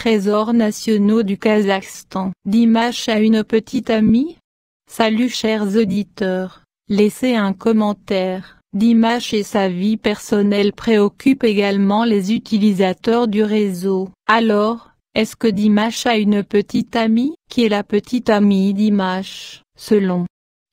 trésors nationaux du Kazakhstan. Dimash a une petite amie Salut chers auditeurs, laissez un commentaire. Dimash et sa vie personnelle préoccupent également les utilisateurs du réseau. Alors, est-ce que Dimash a une petite amie Qui est la petite amie Dimash Selon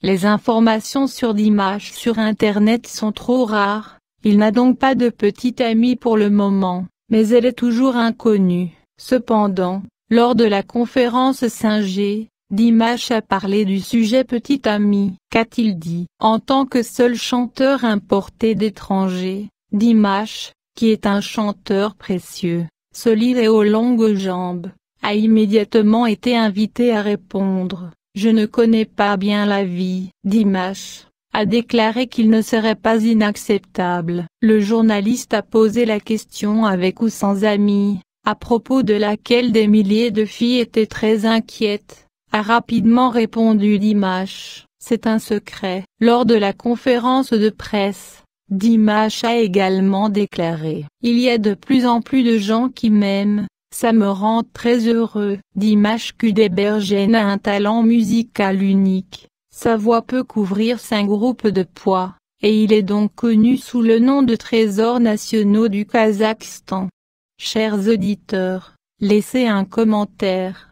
les informations sur Dimash sur Internet sont trop rares, il n'a donc pas de petite amie pour le moment, mais elle est toujours inconnue. Cependant, lors de la conférence Singer, Dimash a parlé du sujet Petit Ami. Qu'a-t-il dit En tant que seul chanteur importé d'étrangers, Dimash, qui est un chanteur précieux, solide et aux longues jambes, a immédiatement été invité à répondre. Je ne connais pas bien la vie. Dimash a déclaré qu'il ne serait pas inacceptable. Le journaliste a posé la question avec ou sans amis à propos de laquelle des milliers de filles étaient très inquiètes, a rapidement répondu Dimash. C'est un secret. Lors de la conférence de presse, Dimash a également déclaré « Il y a de plus en plus de gens qui m'aiment, ça me rend très heureux. Dimash Kudebergen a un talent musical unique, sa voix peut couvrir cinq groupes de poids, et il est donc connu sous le nom de Trésor nationaux du Kazakhstan. Chers auditeurs, laissez un commentaire.